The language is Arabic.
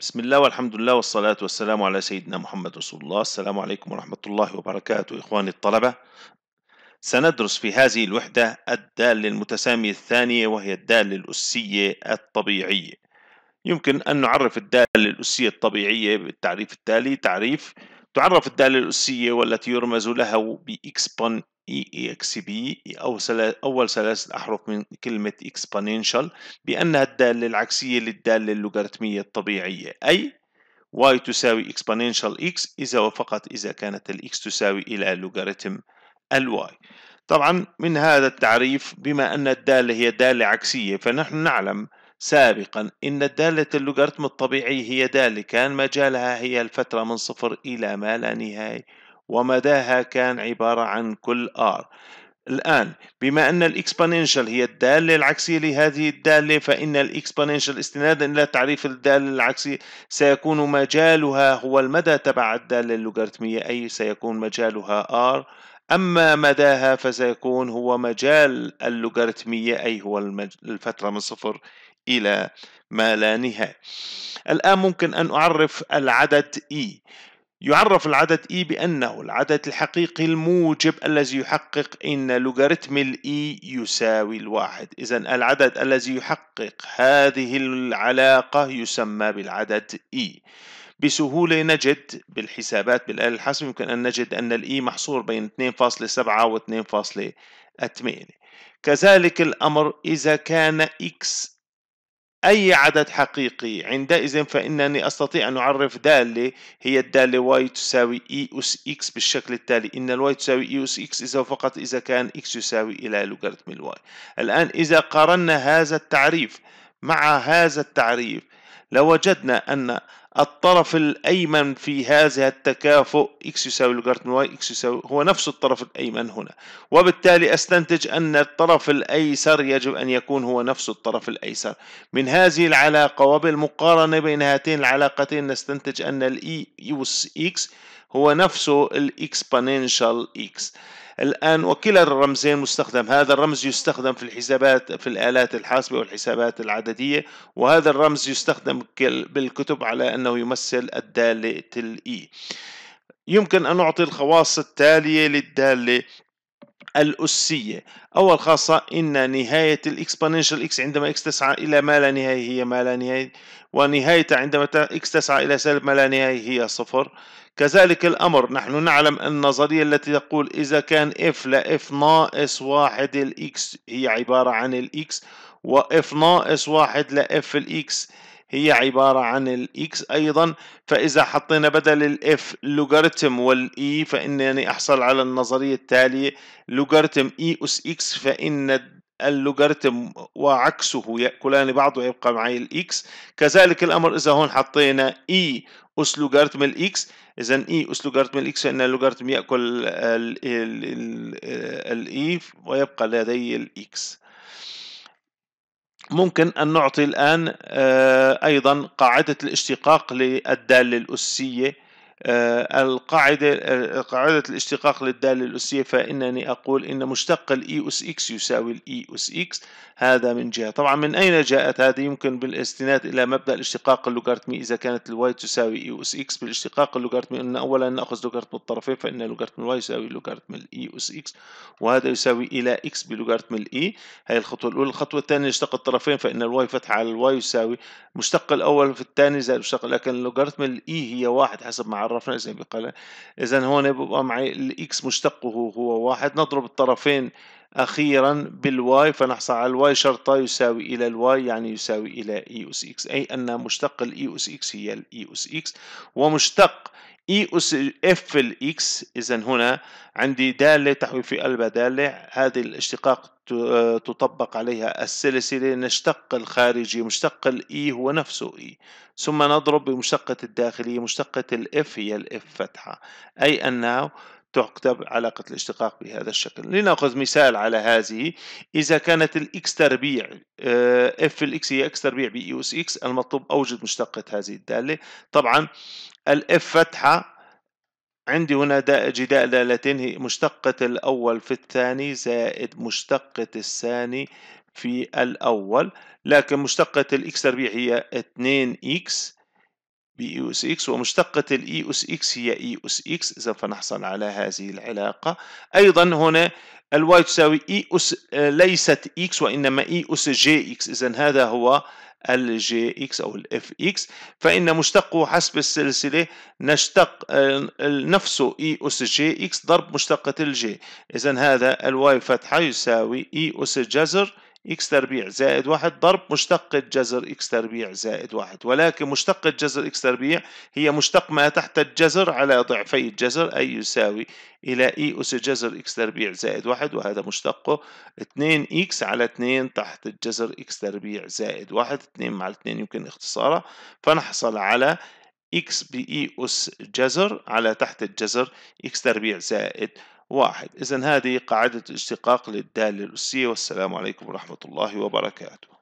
بسم الله والحمد لله والصلاة والسلام على سيدنا محمد رسول الله السلام عليكم ورحمة الله وبركاته إخواني الطلبة سندرس في هذه الوحدة الدالة المتسامية الثانية وهي الدالة الأسية الطبيعية يمكن أن نعرف الدالة الأسية الطبيعية بالتعريف التالي تعريف تعرف الدالة الأسية والتي يرمز لها بإكسبون اي اي اكس بي او اول ثلاث احرف من كلمه اكسبوننشال بانها الداله العكسيه للداله اللوغاريتميه الطبيعيه اي y تساوي exponential x إذا وفقط إذا كانت ال x تساوي إلى لوغاريتم ال y طبعا من هذا التعريف بما أن الدالة هي دالة عكسية فنحن نعلم سابقا أن دالة اللوغاريتم الطبيعي هي دالة كان مجالها هي الفترة من صفر إلى ما لا نهاية ومداها كان عبارة عن كل R الآن بما أن الإكسبونينشال هي الدالة العكسية لهذه الدالة فإن الإكسبونينشال استنادا إلى تعريف الدالة العكسية سيكون مجالها هو المدى تبع الدالة اللوغاريتمية أي سيكون مجالها R أما مداها فسيكون هو مجال اللوغاريتمية أي هو الفترة من صفر إلى ما لا نهاية الآن ممكن أن أعرف العدد E يعرف العدد اي e بأنه العدد الحقيقي الموجب الذي يحقق إن لوغاريتم الاي e يساوي الواحد إذا العدد الذي يحقق هذه العلاقة يسمى بالعدد اي e. بسهولة نجد بالحسابات بالآلة الحاسبة يمكن أن نجد أن الإي محصور بين 2.7 و 2.8 كذلك الأمر إذا كان اكس أي عدد حقيقي عندئذ فإنني أستطيع أن أعرف دالة هي الدالة y تساوي e أس x بالشكل التالي إن y تساوي e أس x إذا فقط إذا كان x يساوي إلى لوغاريتم ال y الآن إذا قارنا هذا التعريف مع هذا التعريف لوجدنا أن الطرف الأيمن في هذا التكافؤ x يساوي لوغاريتم y x يساوي هو نفس الطرف الأيمن هنا وبالتالي أستنتج أن الطرف الأيسر يجب أن يكون هو نفس الطرف الأيسر من هذه العلاقة وبالمقارنة بين هاتين العلاقتين نستنتج أن الإي e يوس x هو نفسه الإكسبونينشال x الآن وكلا الرمزين مستخدم هذا الرمز يستخدم في الحسابات في الآلات الحاسبة والحسابات العددية وهذا الرمز يستخدم بالكتب على أنه يمثل الدالة الإي يمكن أن نعطي الخواص التالية للدالة الأسية أول خاصة إن نهاية الإكسبونينشال إكس عندما إكس تسعى إلى ما لا نهاية هي ما لا نهاية ونهايتها عندما إكس تسعى إلى سالب ما لا نهاية هي صفر كذلك الأمر نحن نعلم النظرية التي تقول إذا كان إف لإف ناقص واحد الإكس هي عبارة عن الإكس وإف ناقص واحد لإف الإكس هي عبارة عن الإكس أيضا فإذا حطينا بدل الإف لوغاريتم والإي فإنني أحصل على النظرية التالية لوغاريتم إي e أس إكس فإن اللوغاريتم وعكسه يأكلان بعض ويبقى معي الإكس كذلك الأمر إذا هون حطينا إي e أس لوغاريتم الإكس إذا إي أس لوغاريتم الإكس فإن اللوغاريتم يأكل الإي e، ويبقى لدي الإكس ممكن أن نعطي الآن آه، أيضا قاعدة الاشتقاق للدالة الأسية آه، القاعدة آه، قاعدة الاشتقاق للدالة الأسية فإنني أقول إن مشتق الإي أس إكس يساوي الإي أس إكس هذا من جهة طبعا من أين جاءت هذه يمكن بالاستناد إلى مبدأ الاشتقاق اللوغاريتمي إذا كانت الواي تساوي إي e أس إكس بالاشتقاق اللوغاريتمي أن أولا نأخذ لوغاريتم الطرفين فإن لوغاريتم الواي يساوي لوغاريتم الإي أس إكس وهذا يساوي إلى إكس بلوغاريتم الإي e. هي الخطوة الأولى الخطوة الثانية نشتق الطرفين فإن الواي فتحة على الواي يساوي مشتق الأول في الثاني زائد مشتق لكن لوغاريتم الإي e هي واحد حسب ما عرفنا سابقا اذا هون بيبقى معي الاكس مشتقه هو واحد نضرب الطرفين اخيرا بالواي فنحصل على الواي شرطة يساوي الى الواي يعني يساوي الى اي اس اكس اي ان مشتق الاي اس اكس هي الاي اس اكس ومشتق اي e اس اف الاكس اذا هنا عندي داله تحوي في قلبها داله هذه الاشتقاق تطبق عليها السلسله نشتق الخارجي مشتق الاي e هو نفسه اي e. ثم نضرب بمشتقه الداخليه مشتقه الاف هي الاف فتحه اي انه تكتب علاقة الاشتقاق بهذا الشكل لنأخذ مثال على هذه إذا كانت الإكس تربيع اف آه، الإكس هي إكس تربيع بإي أس إكس المطلوب أوجد مشتقة هذه الدالة طبعا الإف فتحة عندي هنا جداء دالتين هي مشتقة الأول في الثاني زائد مشتقة الثاني في الأول لكن مشتقة الإكس تربيع هي 2 إكس بإي أس إكس ومشتقة الإي أس إكس هي إي أس إكس إذا فنحصل على هذه العلاقة أيضا هنا الواي تساوي إي e أس آه، ليست إكس وإنما إي أس جي إكس إذا هذا هو الجي اكس او الاف اكس فان مشتقه حسب السلسله نشتق آه، نفسه اي اس جي اكس ضرب مشتقه الجي اذا هذا الواي فتحه يساوي اي اس جذر إكس تربيع زائد واحد ضرب مشتقة جذر إكس تربيع زائد واحد ولكن مشتقة جذر إكس تربيع هي مشتق ما تحت الجذر على ضعفي الجذر أي يساوي إلى إي أس جذر إكس تربيع زائد واحد وهذا مشتقه 2 إكس على 2 تحت الجذر إكس تربيع زائد واحد 2 مع 2 يمكن اختصاره فنحصل على إكس بإي أس جذر على تحت الجذر إكس تربيع زائد واحد إذا هذه قاعدة الاشتقاق للدالة الأسية والسلام عليكم ورحمة الله وبركاته